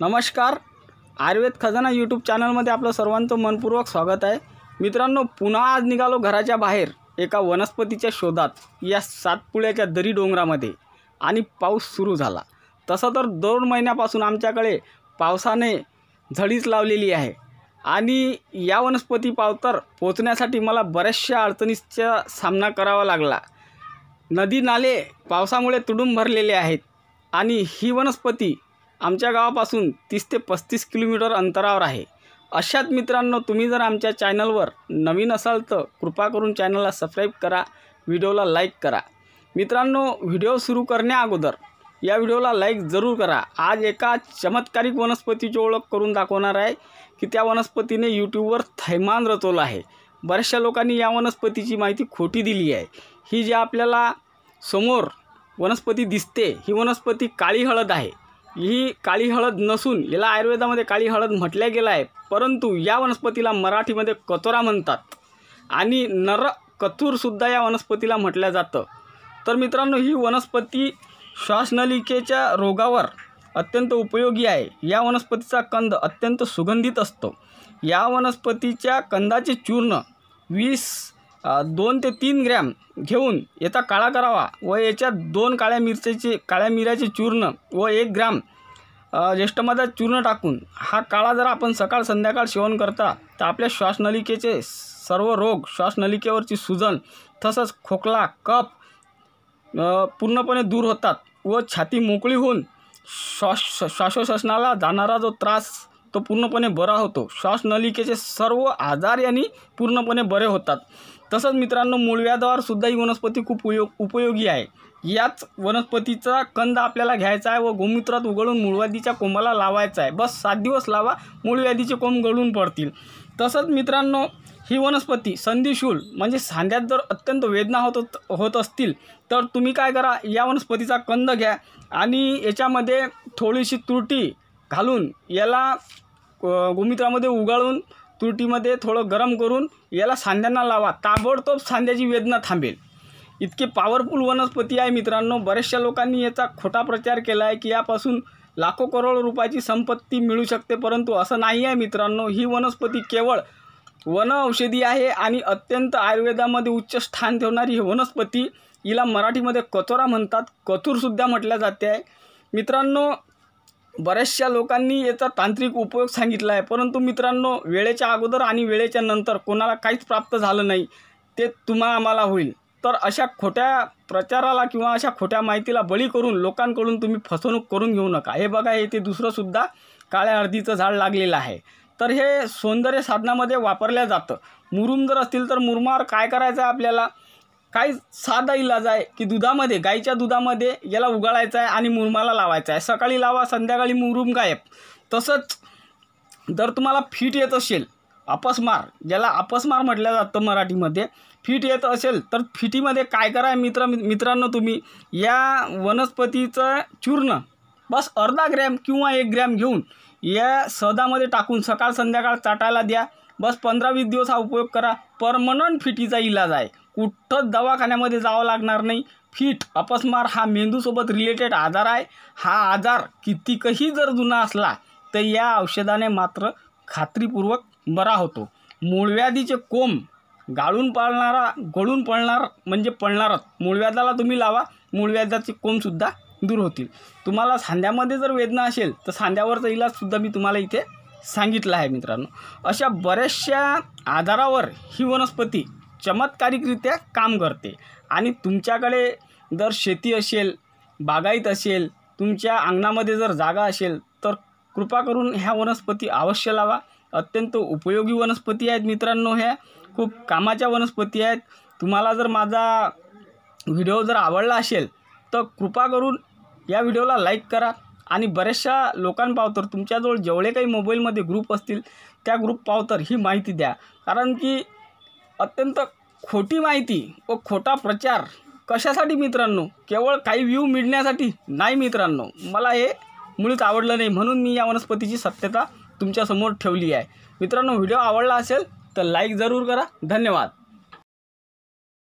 नमस्कार आयुर्वेद खजाना यूट्यूब चॅनलमध्ये आपलं सर्वांचं मनपूर्वक स्वागत आहे मित्रांनो पुन्हा आज निघालो घराच्या बाहेर एका वनस्पतीच्या शोधात या सातपुळ्याच्या दरी डोंगरामध्ये आणि पाऊस सुरू झाला तसं तर दोन महिन्यापासून आमच्याकडे पावसाने झडीच लावलेली आहे आणि या वनस्पती पावतर पोचण्यासाठी मला बऱ्याचशा अडचणीचा सामना करावा लागला नदी नाले पावसामुळे तुडून भरलेले आहेत आणि ही वनस्पती आमच्या गावापासून तीस ते पस्तीस किलोमीटर अंतरावर आहे अशात मित्रांनो तुम्ही जर आमच्या चॅनलवर नवीन असाल तर कृपा करून चॅनलला सबस्क्राईब करा व्हिडिओला लाईक करा मित्रांनो व्हिडिओ सुरू करण्याअगोदर या व्हिडिओला लाईक जरूर करा आज एका चमत्कारिक वनस्पतीची ओळख करून दाखवणार आहे की त्या वनस्पतीने यूट्यूबवर थैमान रचवलं आहे बऱ्याचशा लोकांनी या वनस्पतीची माहिती खोटी दिली आहे ही जी आपल्याला समोर वनस्पती दिसते ही वनस्पती काळी हळद आहे ही काळी हळद नसून याला आयुर्वेदामध्ये काळी हळद म्हटल्या गेला आहे परंतु या वनस्पतीला मराठीमध्ये कचोरा म्हणतात आणि नर कथूरसुद्धा या वनस्पतीला म्हटलं जातं तर मित्रांनो ही वनस्पती श्वासनलिकेच्या रोगावर अत्यंत उपयोगी आहे या वनस्पतीचा कंद अत्यंत सुगंधित असतो या वनस्पतीच्या कंदाचे चूर्ण वीस दोन ते तीन ग्रॅम घेऊन याचा काळा करावा व याच्यात दोन काळ्या मिरच्याचे काळ्या मिऱ्याचे चूर्ण व एक ग्रॅम ज्येष्ठमाचा चूर्ण टाकून हा काळा जर आपण सकाळ संध्याकाळ सेवन करता तर आपल्या श्वासनलिकेचे सर्व रोग श्वासनलिकेवरची सुजन तसंच खोकला कप पूर्णपणे दूर होतात व छाती मोकळी होऊन श्वास श्वासोश्वसनाला जाणारा जो त्रास तो पूर्णपणे बरा होतो श्वासनलिकेचे सर्व आजार यांनी पूर्णपणे बरे होतात तसंच मित्रांनो मूळव्याधावर सुद्धा ही वनस्पती खूप उपयोग उपयोगी आहे याच वनस्पतीचा कंद आपल्याला घ्यायचा आहे व गोमूत्रात उघडून मूळव्याधीच्या कोंबाला लावायचा आहे बस सात दिवस लावा मूळव्याधीचे कोंब गळून पडतील तसंच मित्रांनो ही वनस्पती संधिशूल म्हणजे सांध्यात जर अत्यंत वेदना होत होत असतील तर तुम्ही काय करा या वनस्पतीचा कंद घ्या आणि याच्यामध्ये थोडीशी तुरटी घालून याला गोमित्रामध्ये उगाळून तुरटीमध्ये थोडं गरम करून याला सांध्यांना लावा ताबडतोब सांध्याची वेदना थांबेल इतकी पॉवरफुल वनस्पती आहे मित्रांनो बऱ्याचशा लोकांनी याचा खोटा प्रचार केला आहे की यापासून लाखो करोड रुपयाची संपत्ती मिळू शकते परंतु असं नाही आहे मित्रांनो ही वनस्पती केवळ वन औषधी आहे आणि अत्यंत आयुर्वेदामध्ये उच्च स्थान ठेवणारी ही वनस्पती हिला मराठीमध्ये कचोरा म्हणतात कथूरसुद्धा म्हटल्या जाते आहे मित्रांनो बऱ्याचशा लोकांनी याचा तांत्रिक उपयोग सांगितला आहे परंतु मित्रांनो वेळेच्या अगोदर आणि वेळेच्या नंतर कोणाला काहीच प्राप्त झालं नाही ते तुम्हा आम्हाला होईल तर अशा खोट्या प्रचाराला किंवा अशा खोट्या माहितीला बळी करून लोकांकडून तुम्ही फसवणूक करून घेऊ नका हे बघा येथे दुसरंसुद्धा काळ्या हळदीचं झाड लागलेलं आहे तर हे सौंदर्य साधनामध्ये वापरल्या जातं मुरुम जर असतील तर मुरमावर काय करायचं आहे आपल्याला काही साधा इलाज आहे की दुधामध्ये गाईच्या दुधामध्ये याला उगाळायचं आहे आणि मुरमाला लावायचा आहे सकाळी लावा संध्याकाळी मुरूम गायब तसंच जर तुम्हाला फिट येत असेल अपस्मार ज्याला अपस्मार म्हटलं जातं मराठीमध्ये फिट येत असेल तर फिटीमध्ये काय करा मित्र मित्रांनो तुम्ही या वनस्पतीचं चूर्ण बस अर्धा ग्रॅम किंवा एक ग्रॅम घेऊन या सदामध्ये टाकून सकाळ संध्याकाळ चाटायला द्या बस पंधरा वीस दिवस हा उपयोग करा परमनंट फिटीचा इलाज आहे कुठंच दवाखान्यामध्ये जावं लागणार नाही फिट अपस्मार हा मेंदूसोबत रिलेटेड आजार आहे हा आजार कितीकही जर जुना असला तर या औषधाने मात्र खात्रीपूर्वक बरा होतो मूळव्याधीचे कोंब गाळून पाळणारा गळून पळणार म्हणजे पळणारच मूळव्याधाला तुम्ही लावा मूळव्याधाचे कोंबसुद्धा दूर होतील तुम्हाला सांध्यामध्ये जर वेदना असेल तर सांध्यावरचा इलाजसुद्धा मी तुम्हाला इथे सांगितलं आहे मित्रांनो अशा बऱ्याचशा आजारावर ही वनस्पती चमत्कारिकरित्या काम करते आणि तुमच्याकडे जर शेती असेल बागायत असेल तुमच्या अंगणामध्ये जर जागा असेल तर कृपा करून ह्या वनस्पती अवश्य लावा अत्यंत उपयोगी वनस्पती आहेत मित्रांनो ह्या खूप कामाच्या वनस्पती आहेत तुम्हाला जर माझा व्हिडिओ जर आवडला असेल तर कृपा करून या व्हिडिओला लाईक करा आणि बऱ्याचशा लोकांपावतर तुमच्याजवळ जेवढे काही मोबाईलमध्ये ग्रुप असतील त्या ग्रुप पावतर ही माहिती द्या कारण की अत्यंत खोटी माहिती व खोटा प्रचार कशासाठी मित्रांनो केवळ काही व्ह्यू मिळण्यासाठी नाही मित्रांनो मला हे मुळीच आवडलं नाही म्हणून मी या वनस्पतीची सत्यता तुमच्यासमोर ठेवली आहे मित्रांनो व्हिडिओ आवडला असेल तर लाईक जरूर करा धन्यवाद